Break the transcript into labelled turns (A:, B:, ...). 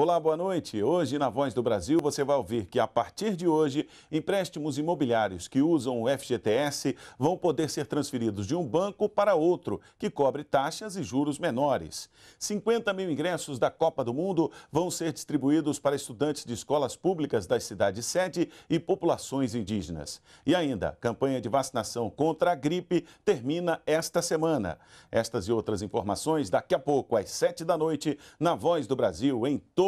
A: Olá, boa noite. Hoje, na Voz do Brasil, você vai ouvir que, a partir de hoje, empréstimos imobiliários que usam o FGTS vão poder ser transferidos de um banco para outro, que cobre taxas e juros menores. 50 mil ingressos da Copa do Mundo vão ser distribuídos para estudantes de escolas públicas das cidades sede e populações indígenas. E ainda, campanha de vacinação contra a gripe termina esta semana. Estas e outras informações daqui a pouco, às 7 da noite, na Voz do Brasil, em todo